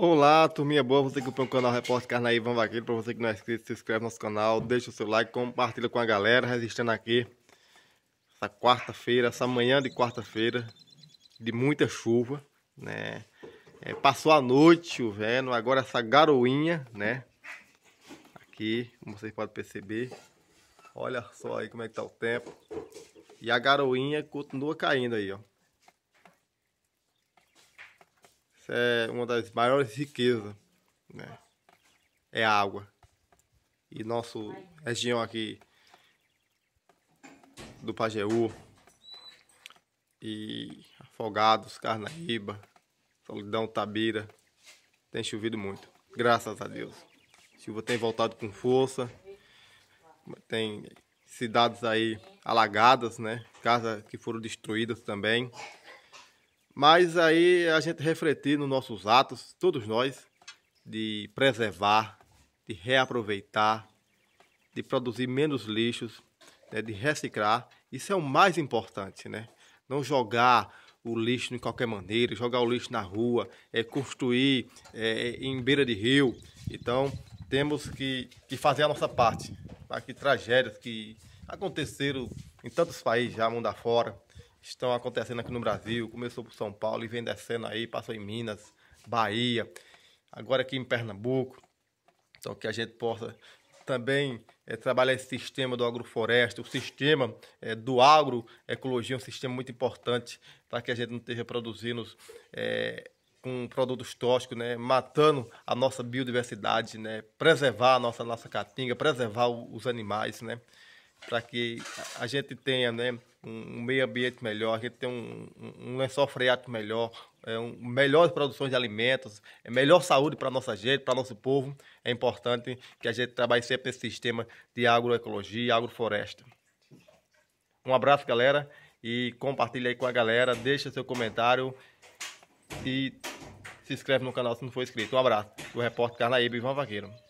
Olá, turminha boa, você que acompanha o canal Repórter Carnaívan Vaqueiro, para você que não é inscrito, se inscreve no nosso canal, deixa o seu like, compartilha com a galera, resistindo aqui essa quarta-feira, essa manhã de quarta-feira, de muita chuva, né? É, passou a noite chovendo, agora essa garoinha, né? Aqui, como vocês podem perceber, olha só aí como é que tá o tempo. E a garoinha continua caindo aí, ó. Essa é uma das maiores riquezas, né? É a água. E nossa região aqui do Pajeú e Afogados, Carnaíba, Solidão, Tabira, tem chovido muito. Graças a Deus. A chuva tem voltado com força. Tem cidades aí alagadas, né? Casas que foram destruídas também. Mas aí a gente refletir nos nossos atos, todos nós, de preservar, de reaproveitar, de produzir menos lixos, né, de reciclar. Isso é o mais importante, né? Não jogar o lixo de qualquer maneira, jogar o lixo na rua, é construir é, em beira de rio. Então, temos que, que fazer a nossa parte para tá? que tragédias que aconteceram em tantos países já, mundo afora, estão acontecendo aqui no Brasil. Começou por São Paulo e vem descendo aí, passou em Minas, Bahia, agora aqui em Pernambuco. Então que a gente possa também é, trabalhar esse sistema do agrofloresta, o sistema é, do agroecologia, um sistema muito importante para que a gente não esteja produzindo é, com produtos tóxicos, né, matando a nossa biodiversidade, né, preservar a nossa, nossa caatinga, preservar o, os animais, né para que a gente tenha né, um meio ambiente melhor, a gente tenha um, um, lençol freático melhor, é, um, melhores produções de alimentos, é, melhor saúde para nossa gente, para nosso povo. É importante que a gente trabalhe sempre nesse sistema de agroecologia e agrofloresta. Um abraço, galera, e compartilha aí com a galera, deixa seu comentário e se inscreve no canal se não for inscrito. Um abraço. O repórter Carnaíba Ivan Vaqueiro.